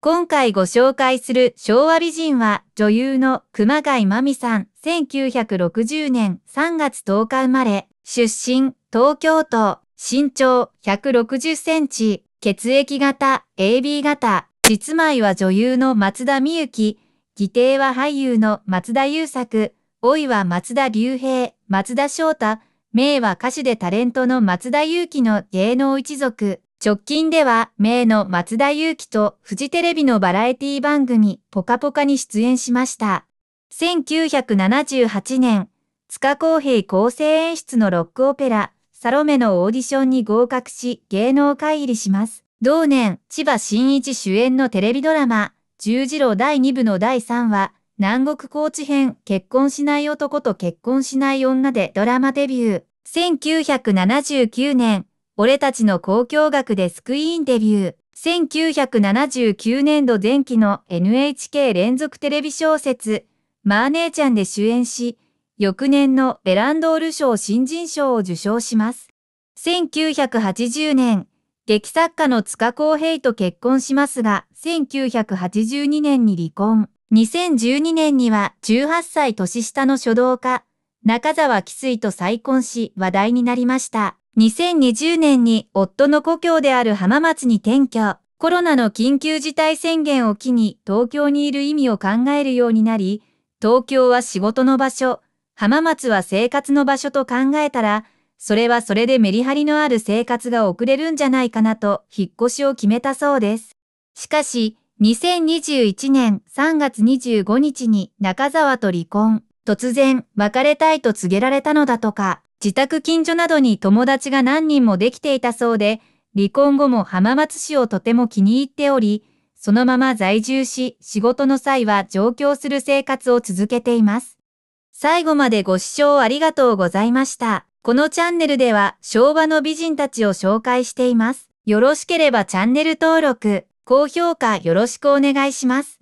今回ご紹介する昭和美人は女優の熊谷真美さん、1960年3月10日生まれ、出身、東京都、身長160センチ、血液型 AB 型、実枚は女優の松田美幸、義弟は俳優の松田優作、老いは松田隆平、松田翔太、名は歌手でタレントの松田優希の芸能一族。直近では、名の松田祐希とフジテレビのバラエティ番組、ポカポカに出演しました。1978年、塚公平構成演出のロックオペラ、サロメのオーディションに合格し、芸能界入りします。同年、千葉真一主演のテレビドラマ、十字路第2部の第3話、南国高知編、結婚しない男と結婚しない女でドラマデビュー。1979年、俺たちの公共学でスクイーンデビュー。1979年度前期の NHK 連続テレビ小説、マーネーちゃんで主演し、翌年のベランドール賞新人賞を受賞します。1980年、劇作家の塚公平と結婚しますが、1982年に離婚。2012年には18歳年下の書道家、中沢紀水と再婚し話題になりました。2020年に夫の故郷である浜松に転居。コロナの緊急事態宣言を機に東京にいる意味を考えるようになり、東京は仕事の場所、浜松は生活の場所と考えたら、それはそれでメリハリのある生活が送れるんじゃないかなと引っ越しを決めたそうです。しかし、2021年3月25日に中沢と離婚、突然別れたいと告げられたのだとか。自宅近所などに友達が何人もできていたそうで、離婚後も浜松市をとても気に入っており、そのまま在住し、仕事の際は上京する生活を続けています。最後までご視聴ありがとうございました。このチャンネルでは昭和の美人たちを紹介しています。よろしければチャンネル登録、高評価よろしくお願いします。